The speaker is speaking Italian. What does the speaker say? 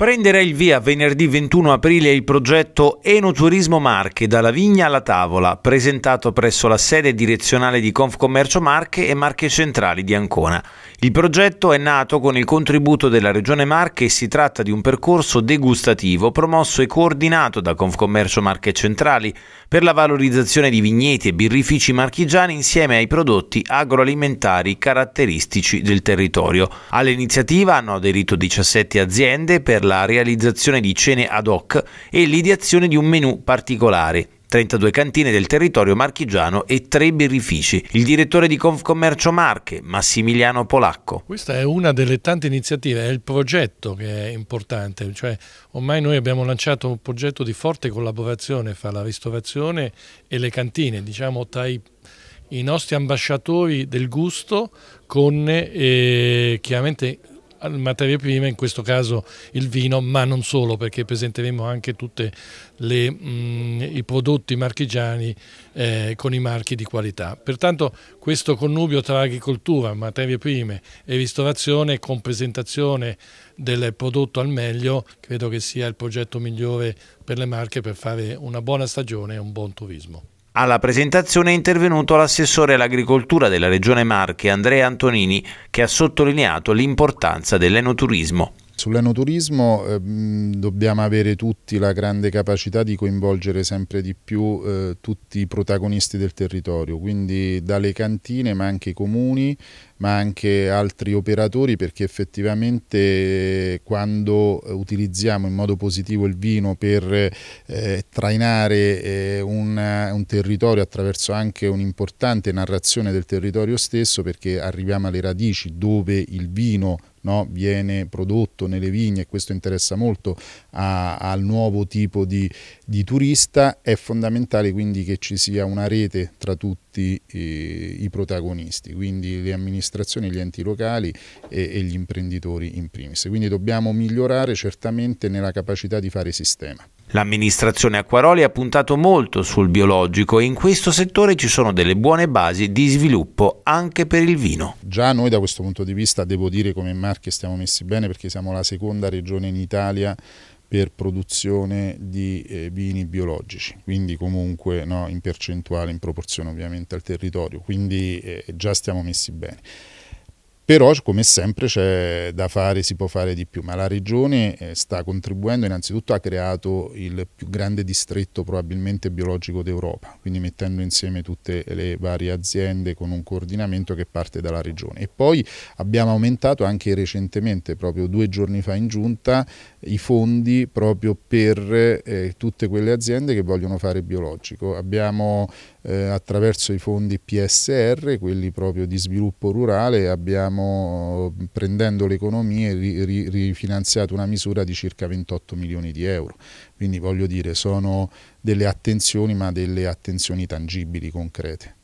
Prenderà il via venerdì 21 aprile il progetto Enoturismo Marche dalla vigna alla tavola, presentato presso la sede direzionale di Confcommercio Marche e Marche Centrali di Ancona. Il progetto è nato con il contributo della Regione Marche e si tratta di un percorso degustativo promosso e coordinato da Confcommercio Marche Centrali per la valorizzazione di vigneti e birrifici marchigiani insieme ai prodotti agroalimentari caratteristici del territorio. All'iniziativa hanno aderito 17 aziende per la la realizzazione di cene ad hoc e l'ideazione di un menù particolare, 32 cantine del territorio marchigiano e 3 birrifici. Il direttore di Confcommercio Marche, Massimiliano Polacco. Questa è una delle tante iniziative, è il progetto che è importante, cioè ormai noi abbiamo lanciato un progetto di forte collaborazione fra la ristorazione e le cantine, diciamo tra i i nostri ambasciatori del gusto con eh, chiaramente materie prime, in questo caso il vino, ma non solo, perché presenteremo anche tutti mm, i prodotti marchigiani eh, con i marchi di qualità. Pertanto questo connubio tra agricoltura, materie prime e ristorazione con presentazione del prodotto al meglio, credo che sia il progetto migliore per le marche per fare una buona stagione e un buon turismo. Alla presentazione è intervenuto l'assessore all'agricoltura della Regione Marche Andrea Antonini che ha sottolineato l'importanza dell'enoturismo. Sull'enoturismo eh, mm, dobbiamo avere tutti la grande capacità di coinvolgere sempre di più eh, tutti i protagonisti del territorio, quindi dalle cantine ma anche i comuni, ma anche altri operatori perché effettivamente eh, quando utilizziamo in modo positivo il vino per eh, trainare eh, un, un territorio attraverso anche un'importante narrazione del territorio stesso perché arriviamo alle radici dove il vino no? viene prodotto nelle vigne e questo interessa molto a, al nuovo tipo di, di, turista, è fondamentale quindi che ci sia una rete tra tutti eh, i protagonisti, quindi le amministrazioni, gli enti locali e, e gli imprenditori in primis. Quindi dobbiamo migliorare certamente nella capacità di fare sistema. L'amministrazione Acquaroli ha puntato molto sul biologico e in questo settore ci sono delle buone basi di sviluppo anche per il vino. Già noi da questo punto di vista devo dire come Marche stiamo messi bene perché siamo la seconda regione in Italia per produzione di eh, vini biologici, quindi comunque no, in percentuale, in proporzione ovviamente al territorio, quindi eh, già stiamo messi bene. Però come sempre c'è da fare, si può fare di più, ma la regione eh, sta contribuendo, innanzitutto ha creato il più grande distretto probabilmente biologico d'Europa, quindi mettendo insieme tutte le varie aziende con un coordinamento che parte dalla regione. E poi abbiamo aumentato anche recentemente, proprio due giorni fa in giunta, i fondi proprio per eh, tutte quelle aziende che vogliono fare biologico. Abbiamo eh, attraverso i fondi PSR, quelli proprio di sviluppo rurale, abbiamo abbiamo, prendendo le economie, rifinanziato una misura di circa 28 milioni di euro. Quindi voglio dire, sono delle attenzioni, ma delle attenzioni tangibili, concrete.